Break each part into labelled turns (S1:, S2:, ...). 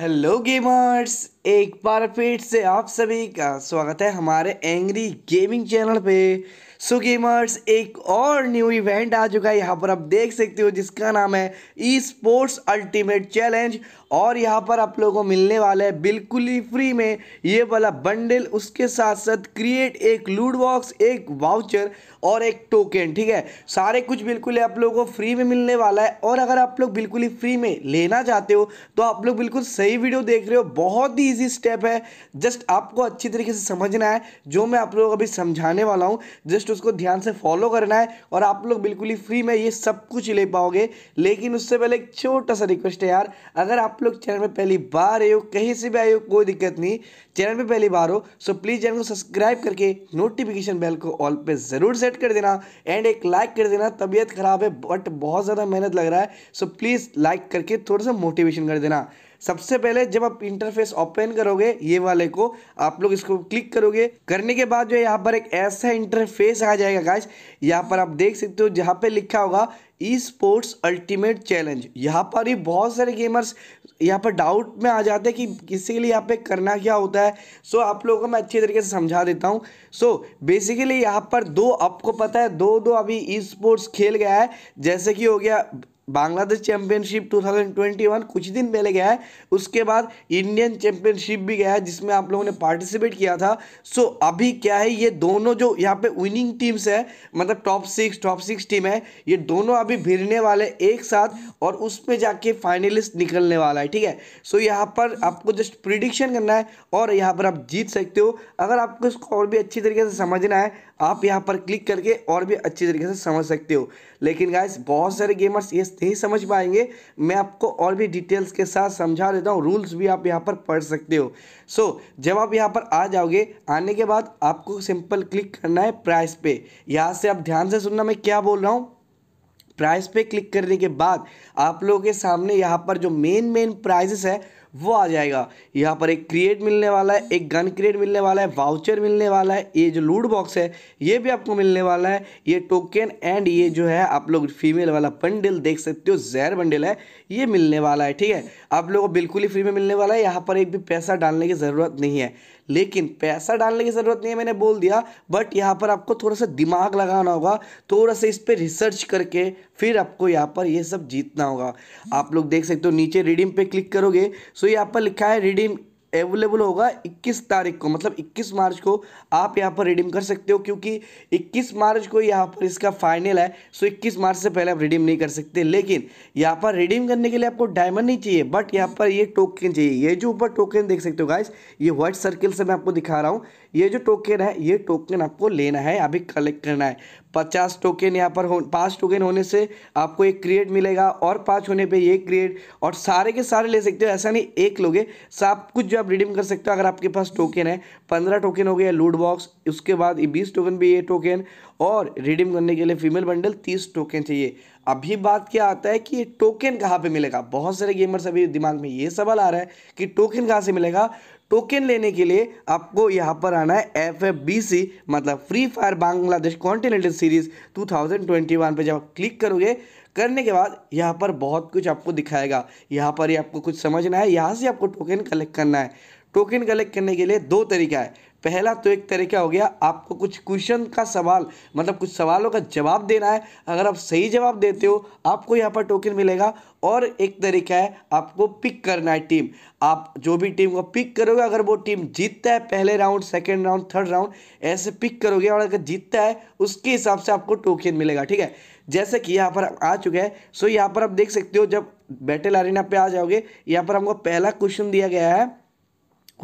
S1: hello gamers एक बार फिर से आप सभी का स्वागत है हमारे एंग्री गेमिंग चैनल पे सो गेमर्स एक और न्यू इवेंट आ चुका है यहाँ पर आप देख सकते हो जिसका नाम है ई स्पोर्ट्स अल्टीमेट चैलेंज और यहाँ पर आप लोगों को मिलने वाला है बिल्कुल ही फ्री में ये वाला बंडल उसके साथ साथ क्रिएट एक लूड बॉक्स एक वाउचर और एक टोकन ठीक है सारे कुछ बिल्कुल आप लोगों को फ्री में मिलने वाला है और अगर आप लोग बिल्कुल ही फ्री में लेना चाहते हो तो आप लोग बिल्कुल सही वीडियो देख रहे हो बहुत ही ईजी स्टेप है जस्ट आपको अच्छी तरीके से समझना है जो मैं आप लोगों को अभी समझाने वाला हूँ जस्ट जस्ट उसको ध्यान से फॉलो करना है और आप लोग बिल्कुल ही फ्री में ये सब कुछ ले पाओगे लेकिन उससे पहले एक छोटा सा रिक्वेस्ट है यार अगर आप लोग चैनल में पहली बार आए हो कहीं से भी आए हो कोई दिक्कत नहीं चैनल पर पहली बार हो सो प्लीज़ चैनल को सब्सक्राइब करके नोटिफिकेशन बेल को ऑल पे ज़रूर सेट कर देना एंड एक लाइक कर देना तबीयत ख़राब है बट बहुत ज़्यादा मेहनत लग रहा है सो प्लीज़ लाइक करके थोड़ा सा मोटिवेशन कर देना सबसे पहले जब आप इंटरफेस ओपन करोगे ये वाले को आप लोग इसको क्लिक करोगे करने के बाद जो यहाँ पर एक ऐसा इंटरफेस आ जाएगा गाइस यहाँ पर आप देख सकते हो जहाँ पे लिखा होगा ई स्पोर्ट्स अल्टीमेट चैलेंज यहाँ पर ही बहुत सारे गेमर्स यहाँ पर डाउट में आ जाते हैं कि किसी के लिए यहाँ पे करना क्या होता है सो आप लोगों को मैं अच्छे तरीके से समझा देता हूँ सो बेसिकली यहाँ पर दो आपको पता है दो दो अभी ई स्पोर्ट्स खेल गया है जैसे कि हो गया बांग्लादेश चैंपियनशिप 2021 कुछ दिन पहले गया है उसके बाद इंडियन चैंपियनशिप भी गया है जिसमें आप लोगों ने पार्टिसिपेट किया था सो so, अभी क्या है ये दोनों जो यहाँ पे विनिंग टीम्स है मतलब top six top six team है ये दोनों अभी भिड़ने वाले एक साथ और उसमें जाके फाइनलिस्ट निकलने वाला है ठीक है सो so, यहाँ पर आपको जस्ट प्रिडिक्शन करना है और यहाँ पर आप जीत सकते हो अगर आपको इसको और भी अच्छी तरीके से समझना है आप यहाँ पर क्लिक करके और भी अच्छी तरीके से समझ सकते हो लेकिन गाइस बहुत सारे गेमर्स ये नहीं समझ पाएंगे मैं आपको और भी डिटेल्स के साथ समझा देता हूँ रूल्स भी आप यहाँ पर पढ़ सकते हो सो so, जब आप यहाँ पर आ जाओगे आने के बाद आपको सिंपल क्लिक करना है प्राइस पे यहाँ से आप ध्यान से सुनना मैं क्या बोल रहा हूँ प्राइस पे क्लिक करने के बाद आप लोगों के सामने यहाँ पर जो मेन मेन प्राइजेस है वो आ जाएगा यहाँ पर एक क्रिएट मिलने वाला है एक गन क्रिएट मिलने वाला है वाउचर मिलने वाला है ये जो लूट बॉक्स है ये भी आपको मिलने वाला है ये टोकन एंड ये जो है आप लोग फीमेल वाला बंडल देख सकते हो जहर बंडल है ये मिलने वाला है ठीक है आप लोगों को बिल्कुल ही फ्री में मिलने वाला है यहाँ पर एक भी पैसा डालने की ज़रूरत नहीं है लेकिन पैसा डालने की ज़रूरत नहीं है मैंने बोल दिया बट यहाँ पर आपको थोड़ा सा दिमाग लगाना होगा थोड़ा सा इस पर रिसर्च करके फिर आपको यहाँ पर ये सब जीतना होगा आप लोग देख सकते हो नीचे रिडीम पे क्लिक करोगे सो यहाँ पर लिखा है रिडीम अवेलेबल होगा 21 तारीख को मतलब 21 मार्च को आप यहाँ पर रिडीम कर सकते हो क्योंकि 21 मार्च को यहाँ पर इसका फाइनल है सो 21 मार्च से पहले आप रिडीम नहीं कर सकते लेकिन यहाँ पर रिडीम करने के लिए आपको डायमंड नहीं चाहिए बट यहाँ पर ये टोकन चाहिए ये जो ऊपर टोकन देख सकते हो गाइस ये व्हाइट सर्किल से मैं आपको दिखा रहा हूँ ये जो टोकन है ये टोकन आपको लेना है अभी कलेक्ट करना है पचास टोकन यहाँ पर हो पाँच टोकन होने से आपको एक क्रिएट मिलेगा और पाँच होने पे ये क्रिएट और सारे के सारे ले सकते हो ऐसा नहीं एक लोगे सब कुछ जो आप रिडीम कर सकते हो अगर आपके पास टोकन है पंद्रह टोकन हो गया लूट बॉक्स उसके बाद बीस टोकन भी ये टोकन और रिडीम करने के लिए फीमेल बंडल तीस टोकन चाहिए अभी बात क्या आता है कि ये टोकन कहाँ पे मिलेगा बहुत सारे गेमर्स अभी दिमाग में ये सवाल आ रहा है कि टोकन कहाँ से मिलेगा टोकन लेने के लिए आपको यहाँ पर आना है एफ एफ बी सी मतलब free fire Bangladesh continental series 2021 पे जब आप क्लिक करोगे करने के बाद यहाँ पर बहुत कुछ आपको दिखाएगा यहाँ पर ही आपको कुछ समझना है यहाँ से आपको टोकन कलेक्ट करना है टोकन कलेक्ट करने के लिए दो तरीका है पहला तो एक तरीका हो गया आपको कुछ क्वेश्चन का सवाल मतलब कुछ सवालों का जवाब देना है अगर आप सही जवाब देते हो आपको यहाँ पर टोकन मिलेगा और एक तरीका है आपको पिक करना है टीम आप जो भी टीम को पिक करोगे अगर वो टीम जीतता है पहले round second round third round ऐसे पिक करोगे और अगर जीतता है उसके हिसाब से आपको टोकन मिलेगा ठीक है जैसे कि यहाँ पर आ चुका है सो यहाँ पर आप देख सकते हो जब बैटल आरिना पे आ जाओगे यहाँ पर हमको पहला क्वेश्चन दिया गया है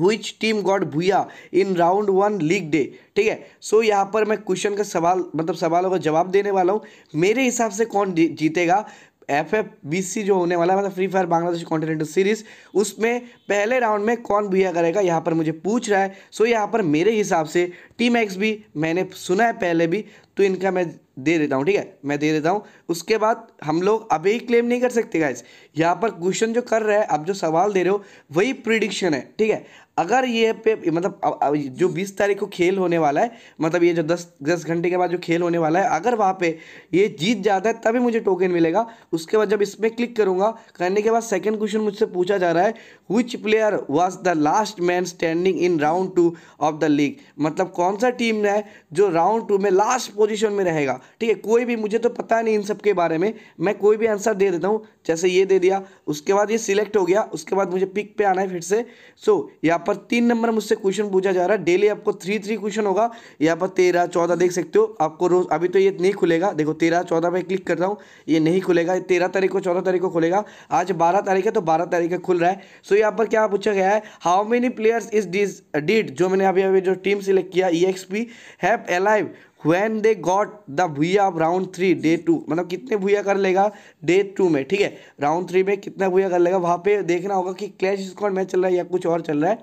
S1: which team got booyah in round one league day ठीक है सो so, यहाँ पर मैं क्वेश्चन का सवाल मतलब सवालों का जवाब देने वाला हूँ मेरे हिसाब से कौन जीतेगा एफ एफ बी सी जो होने वाला है मतलब free fire Bangladesh continental series उसमें पहले राउंड में कौन भूया करेगा यहाँ पर मुझे पूछ रहा है सो यहाँ पर मेरे हिसाब से टीम एक्स भी मैंने सुना है पहले भी तो इनका मैं दे देता हूँ ठीक है मैं दे देता हूँ उसके बाद हम लोग अभी क्लेम नहीं कर सकते गाइस यहाँ पर क्वेश्चन जो कर रहे हैं आप जो सवाल दे रहे हो वही प्रिडिक्शन है ठीक है अगर ये पे मतलब जो बीस तारीख को खेल होने वाला है मतलब ये जो दस दस घंटे के बाद जो खेल होने वाला है अगर वहाँ पे ये जीत जाता है तभी मुझे टोकन मिलेगा उसके बाद जब इसमें क्लिक करूँगा करने के बाद सेकंड क्वेश्चन मुझसे पूछा जा रहा है which player was the last man standing in round two of the league मतलब कौन सा टीम है जो राउंड टू में लास्ट पोजीशन में रहेगा ठीक है कोई भी मुझे तो पता नहीं इन सब के बारे में मैं कोई भी आंसर दे देता हूँ जैसे ये दे दिया उसके बाद ये सिलेक्ट हो गया उसके बाद मुझे पिक पे आना है फिर से सो यहाँ पर तीन नंबर मुझसे क्वेश्चन पूछा जा रहा है डेली आपको थ्री थ्री क्वेश्चन होगा यहाँ पर तेरह चौदह देख सकते हो आपको रोज अभी तो ये नहीं खुलेगा देखो तेरह चौदह पे क्लिक करता हूँ ये नहीं खुलेगा तेरह तारीख को चौदह तारीख को खुलेगा आज बारह तारीख है तो बारह तारीख का खुल रहा है सो यहाँ पर क्या पूछा गया है how many players is this did जो मैंने अभी अभी जो टीम सिलेक्ट किया E X P have when they got the booyah round three day two मतलब कितने भूया कर लेगा डे टू में ठीक है राउंड थ्री में कितना भूया कर लेगा वहाँ पे देखना होगा कि क्लैश स्कॉट मैच चल रहा है या कुछ और चल रहा है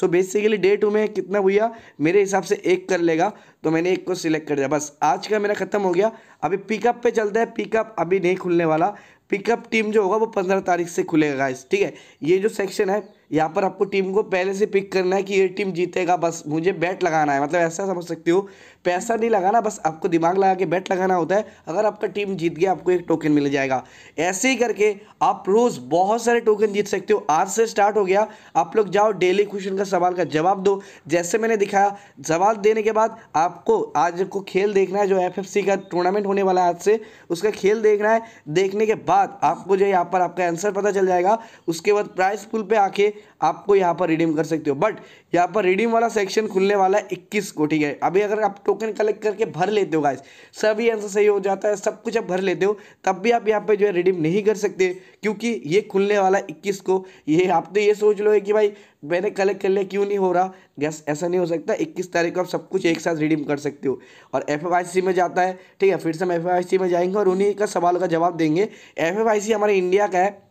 S1: सो बेसिकली डे टू में कितना भूया मेरे हिसाब से एक कर लेगा तो मैंने एक को सिलेक्ट कर दिया बस आज का मेरा ख़त्म हो गया अभी पिकअप पे चलता है पिकअप अभी नहीं खुलने वाला पिकअप टीम जो होगा वो पंद्रह तारीख से खुलेगा इस ठीक है ये जो सेक्शन है यहाँ पर आपको टीम को पहले से पिक करना है कि ये टीम जीतेगा बस मुझे बैट लगाना है मतलब ऐसा समझ सकते हो पैसा नहीं लगाना बस आपको दिमाग लगा के बैट लगाना होता है अगर आपका टीम जीत गया आपको एक टोकन मिल जाएगा ऐसे ही करके आप रोज़ बहुत सारे टोकन जीत सकते हो आज से स्टार्ट हो गया आप लोग जाओ डेली क्वेश्चन का सवाल का जवाब दो जैसे मैंने दिखाया जवाब देने के बाद आपको आज को खेल देखना है जो एफ का टूर्नामेंट होने वाला है आज से उसका खेल देखना है देखने के बाद आपको जो यहाँ पर आपका आंसर पता चल जाएगा उसके बाद प्राइज पुल पर आके आपको यहाँ पर रिडीम कर सकते हो बट यहाँ पर रिडीम वाला सेक्शन खुलने वाला है इक्कीस को ठीक है अभी अगर आप टोकन कलेक्ट करके भर लेते हो गाइस सभी आंसर सही हो जाता है सब कुछ आप भर लेते हो तब भी आप यहाँ पर जो है रिडीम नहीं कर सकते क्योंकि ये खुलने वाला इक्कीस को ये आप तो ये सोच लो कि भाई मैंने कलेक्ट कर लिया क्यों नहीं हो रहा गैस ऐसा नहीं हो सकता इक्कीस तारीख को आप सब कुछ एक साथ रिडीम कर सकते हो और एफ में जाता है ठीक है फिर से हम एफ में जाएंगे और उन्हीं का सवाल का जवाब देंगे एफ हमारे इंडिया का है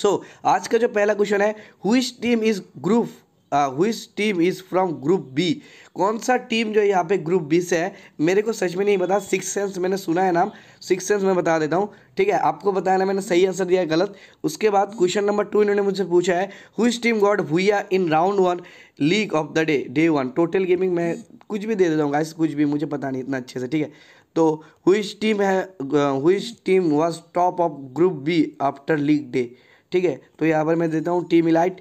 S1: सो so, आज का जो पहला क्वेश्चन है which team is group which team is from group B कौन सा टीम जो यहाँ पे ग्रुप बी से है मेरे को सच में नहीं पता सिक्स सेंस मैंने सुना है नाम सिक्स सेंस मैं बता देता हूँ ठीक है आपको बताया ना मैंने सही आंसर दिया गलत उसके बाद क्वेश्चन नंबर टू इन्होंने मुझसे पूछा है which team got booyah in round one league of the day day one total gaming मैं कुछ भी दे देता हूँ गाइस कुछ भी मुझे पता नहीं इतना अच्छे से ठीक है तो हुईस टीम है which team was top of group B after league day ठीक है तो यहाँ पर मैं देता हूँ टी मिलाइट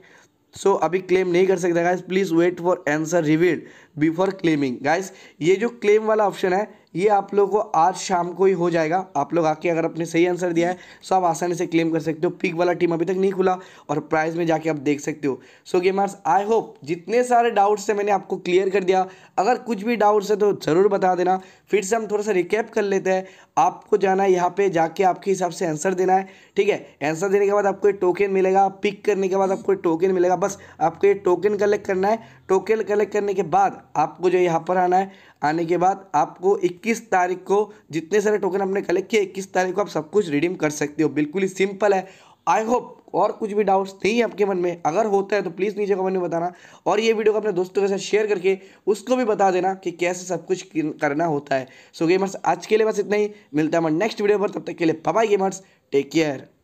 S1: सो so, अभी क्लेम नहीं कर सकता guys please wait for answer revealed before claiming guys ये जो क्लेम वाला ऑप्शन है ये आप लोग को आज शाम को ही हो जाएगा आप लोग आके अगर आपने सही आंसर दिया है सो तो आप आसानी से क्लेम कर सकते हो पिक वाला टीम अभी तक नहीं खुला और प्राइज में जाके आप देख सकते हो सो गेमर्स आई होप जितने सारे डाउट्स हैं मैंने आपको क्लियर कर दिया अगर कुछ भी डाउट्स है तो ज़रूर बता देना फिर से हम थोड़ा सा रिकैप कर लेते हैं आपको जाना है यहाँ पे जाके आपके हिसाब से आंसर देना है ठीक है आंसर देने के बाद आपको एक टोकन मिलेगा पिक करने के बाद आपको एक टोकन मिलेगा बस आपको ये टोकन कलेक्ट करना है टोकन कलेक्ट करने के बाद आपको जो यहाँ पर आना है आने के बाद आपको 21 तारीख को जितने सारे टोकन आपने कलेक्ट किए 21 तारीख को आप सब कुछ रिडीम कर सकते हो बिल्कुल ही सिंपल है आई होप और कुछ भी डाउट्स नहीं आपके मन में अगर होता है तो प्लीज़ नीचे कमेंट में बताना और ये वीडियो को अपने दोस्तों के साथ शेयर करके उसको भी बता देना कि कैसे सब कुछ करना होता है सो so, गेमर्स आज के लिए बस इतना ही मिलता है मैं नेक्स्ट वीडियो पर तब तक के लिए पबाई गेमर्स टेक केयर